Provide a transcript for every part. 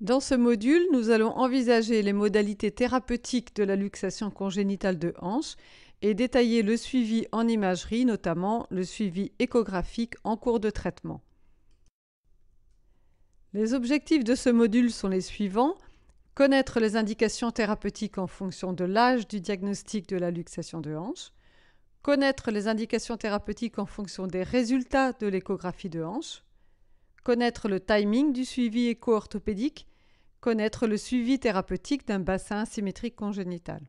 Dans ce module, nous allons envisager les modalités thérapeutiques de la luxation congénitale de hanche et détailler le suivi en imagerie, notamment le suivi échographique en cours de traitement. Les objectifs de ce module sont les suivants. Connaître les indications thérapeutiques en fonction de l'âge du diagnostic de la luxation de hanche. Connaître les indications thérapeutiques en fonction des résultats de l'échographie de hanche connaître le timing du suivi éco-orthopédique, connaître le suivi thérapeutique d'un bassin asymétrique congénital.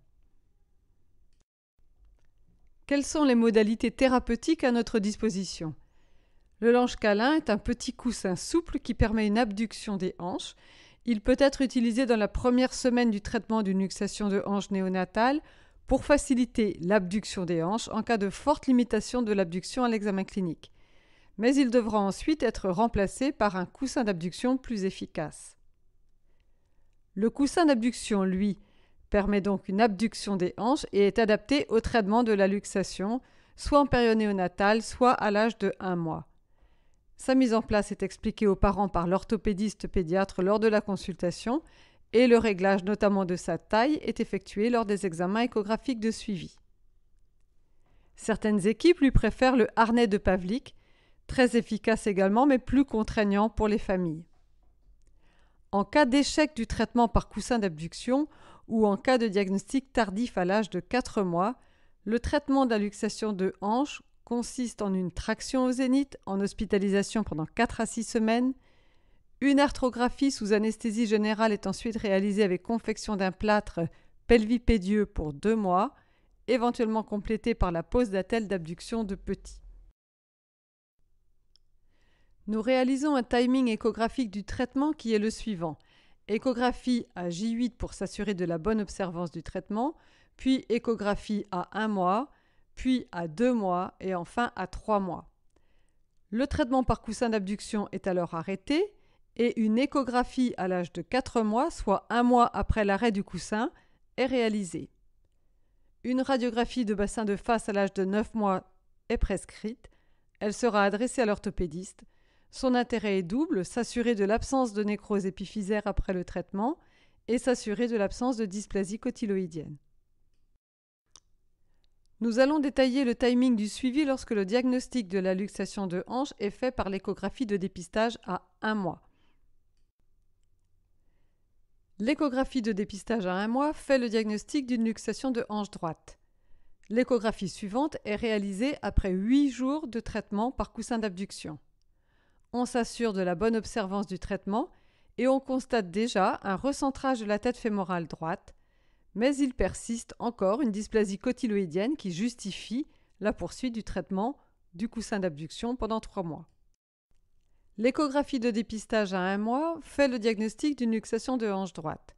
Quelles sont les modalités thérapeutiques à notre disposition Le lange câlin est un petit coussin souple qui permet une abduction des hanches. Il peut être utilisé dans la première semaine du traitement d'une luxation de hanche néonatale pour faciliter l'abduction des hanches en cas de forte limitation de l'abduction à l'examen clinique mais il devra ensuite être remplacé par un coussin d'abduction plus efficace. Le coussin d'abduction, lui, permet donc une abduction des hanches et est adapté au traitement de la luxation, soit en période néonatale, soit à l'âge de 1 mois. Sa mise en place est expliquée aux parents par l'orthopédiste pédiatre lors de la consultation et le réglage notamment de sa taille est effectué lors des examens échographiques de suivi. Certaines équipes lui préfèrent le harnais de Pavlik très efficace également, mais plus contraignant pour les familles. En cas d'échec du traitement par coussin d'abduction ou en cas de diagnostic tardif à l'âge de 4 mois, le traitement de luxation de hanche consiste en une traction au zénith en hospitalisation pendant 4 à 6 semaines. Une arthrographie sous anesthésie générale est ensuite réalisée avec confection d'un plâtre pelvipédieux pour 2 mois, éventuellement complétée par la pose d'attelle d'abduction de petits. Nous réalisons un timing échographique du traitement qui est le suivant. Échographie à J8 pour s'assurer de la bonne observance du traitement, puis échographie à 1 mois, puis à 2 mois et enfin à 3 mois. Le traitement par coussin d'abduction est alors arrêté et une échographie à l'âge de 4 mois, soit 1 mois après l'arrêt du coussin, est réalisée. Une radiographie de bassin de face à l'âge de 9 mois est prescrite. Elle sera adressée à l'orthopédiste son intérêt est double, s'assurer de l'absence de nécrose épiphysaire après le traitement et s'assurer de l'absence de dysplasie cotyloïdienne. Nous allons détailler le timing du suivi lorsque le diagnostic de la luxation de hanche est fait par l'échographie de dépistage à un mois. L'échographie de dépistage à un mois fait le diagnostic d'une luxation de hanche droite. L'échographie suivante est réalisée après 8 jours de traitement par coussin d'abduction on s'assure de la bonne observance du traitement et on constate déjà un recentrage de la tête fémorale droite, mais il persiste encore une dysplasie cotyloïdienne qui justifie la poursuite du traitement du coussin d'abduction pendant trois mois. L'échographie de dépistage à un mois fait le diagnostic d'une luxation de hanche droite.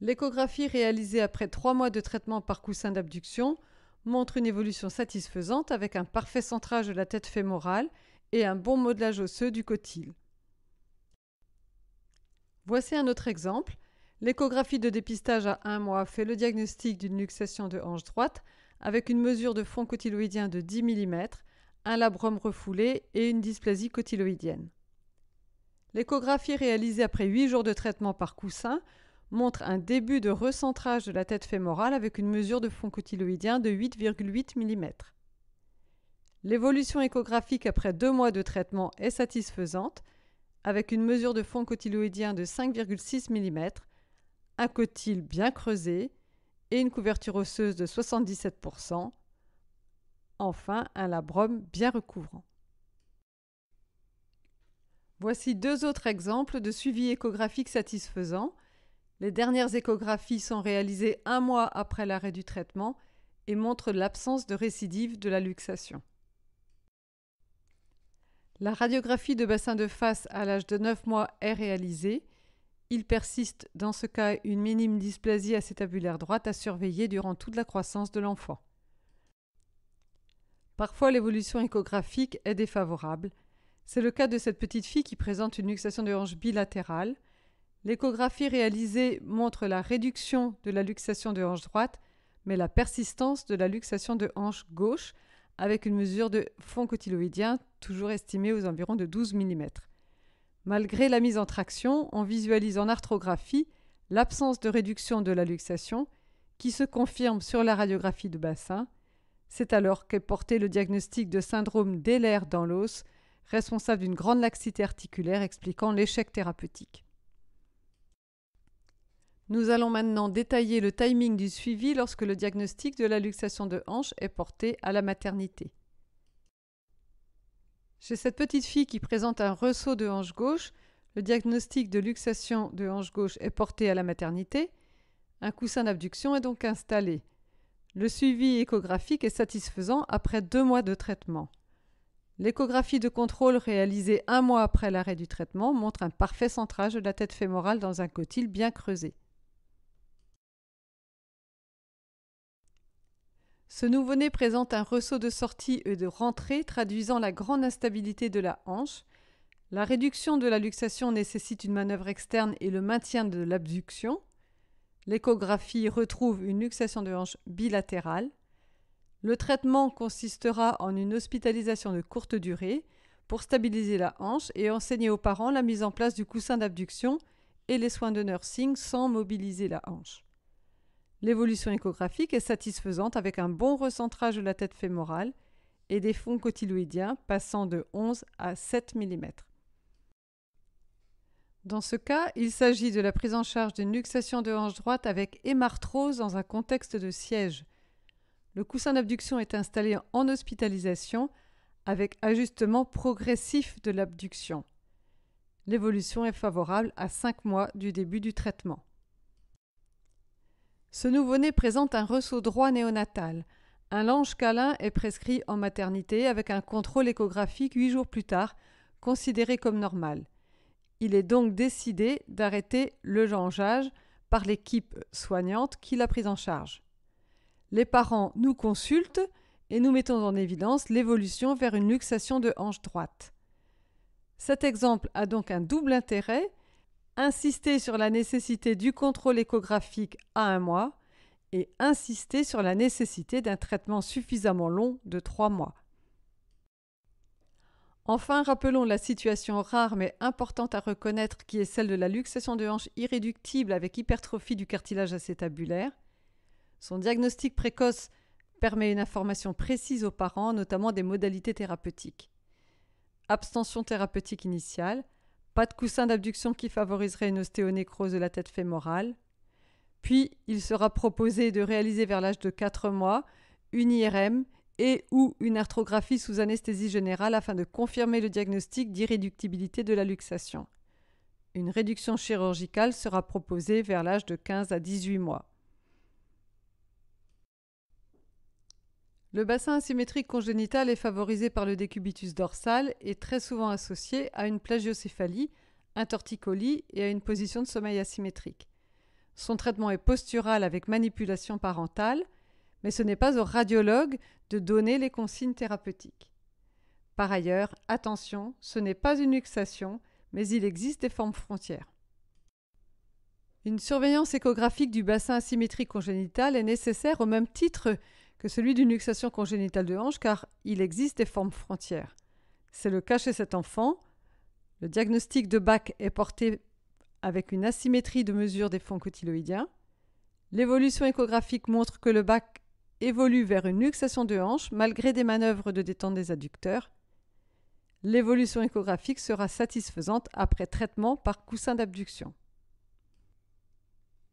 L'échographie réalisée après trois mois de traitement par coussin d'abduction montre une évolution satisfaisante avec un parfait centrage de la tête fémorale et un bon modelage osseux du cotyle. Voici un autre exemple. L'échographie de dépistage à un mois fait le diagnostic d'une luxation de hanche droite avec une mesure de fond cotyloïdien de 10 mm, un labrum refoulé et une dysplasie cotyloïdienne. L'échographie réalisée après 8 jours de traitement par coussin montre un début de recentrage de la tête fémorale avec une mesure de fond cotyloïdien de 8,8 mm. L'évolution échographique après deux mois de traitement est satisfaisante, avec une mesure de fond cotyloïdien de 5,6 mm, un cotyle bien creusé et une couverture osseuse de 77%, enfin un labrum bien recouvrant. Voici deux autres exemples de suivi échographique satisfaisant. Les dernières échographies sont réalisées un mois après l'arrêt du traitement et montrent l'absence de récidive de la luxation. La radiographie de bassin de face à l'âge de 9 mois est réalisée. Il persiste dans ce cas une minime dysplasie acétabulaire droite à surveiller durant toute la croissance de l'enfant. Parfois l'évolution échographique est défavorable. C'est le cas de cette petite fille qui présente une luxation de hanche bilatérale. L'échographie réalisée montre la réduction de la luxation de hanche droite, mais la persistance de la luxation de hanche gauche avec une mesure de fond cotyloïdien toujours estimée aux environs de 12 mm. Malgré la mise en traction, on visualise en arthrographie l'absence de réduction de la luxation qui se confirme sur la radiographie de bassin. C'est alors qu'est porté le diagnostic de syndrome d'Ehlers dans l'os, responsable d'une grande laxité articulaire expliquant l'échec thérapeutique. Nous allons maintenant détailler le timing du suivi lorsque le diagnostic de la luxation de hanche est porté à la maternité. Chez cette petite fille qui présente un ressaut de hanche gauche, le diagnostic de luxation de hanche gauche est porté à la maternité. Un coussin d'abduction est donc installé. Le suivi échographique est satisfaisant après deux mois de traitement. L'échographie de contrôle réalisée un mois après l'arrêt du traitement montre un parfait centrage de la tête fémorale dans un cotyle bien creusé. Ce nouveau-né présente un ressaut de sortie et de rentrée traduisant la grande instabilité de la hanche. La réduction de la luxation nécessite une manœuvre externe et le maintien de l'abduction. L'échographie retrouve une luxation de hanche bilatérale. Le traitement consistera en une hospitalisation de courte durée pour stabiliser la hanche et enseigner aux parents la mise en place du coussin d'abduction et les soins de nursing sans mobiliser la hanche. L'évolution échographique est satisfaisante avec un bon recentrage de la tête fémorale et des fonds cotyloïdiens passant de 11 à 7 mm. Dans ce cas, il s'agit de la prise en charge d'une luxation de hanche droite avec hémarthrose dans un contexte de siège. Le coussin d'abduction est installé en hospitalisation avec ajustement progressif de l'abduction. L'évolution est favorable à 5 mois du début du traitement. Ce nouveau-né présente un ressaut droit néonatal. Un l'ange câlin est prescrit en maternité avec un contrôle échographique huit jours plus tard, considéré comme normal. Il est donc décidé d'arrêter le langeage par l'équipe soignante qui l'a prise en charge. Les parents nous consultent et nous mettons en évidence l'évolution vers une luxation de hanche droite. Cet exemple a donc un double intérêt insister sur la nécessité du contrôle échographique à un mois et insister sur la nécessité d'un traitement suffisamment long de trois mois. Enfin, rappelons la situation rare mais importante à reconnaître qui est celle de la luxation de hanche irréductible avec hypertrophie du cartilage acétabulaire. Son diagnostic précoce permet une information précise aux parents, notamment des modalités thérapeutiques. Abstention thérapeutique initiale, pas de coussin d'abduction qui favoriserait une ostéonécrose de la tête fémorale. Puis, il sera proposé de réaliser vers l'âge de 4 mois une IRM et ou une arthrographie sous anesthésie générale afin de confirmer le diagnostic d'irréductibilité de la luxation. Une réduction chirurgicale sera proposée vers l'âge de 15 à 18 mois. Le bassin asymétrique congénital est favorisé par le décubitus dorsal et très souvent associé à une plagiocéphalie, un torticolis et à une position de sommeil asymétrique. Son traitement est postural avec manipulation parentale, mais ce n'est pas au radiologue de donner les consignes thérapeutiques. Par ailleurs, attention, ce n'est pas une luxation, mais il existe des formes frontières. Une surveillance échographique du bassin asymétrique congénital est nécessaire au même titre que celui d'une luxation congénitale de hanche car il existe des formes frontières. C'est le cas chez cet enfant. Le diagnostic de BAC est porté avec une asymétrie de mesure des fonds cotyloïdiens. L'évolution échographique montre que le BAC évolue vers une luxation de hanche malgré des manœuvres de détente des adducteurs. L'évolution échographique sera satisfaisante après traitement par coussin d'abduction.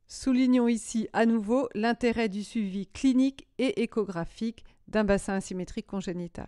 Soulignons ici à nouveau l'intérêt du suivi clinique et échographique d'un bassin asymétrique congénital.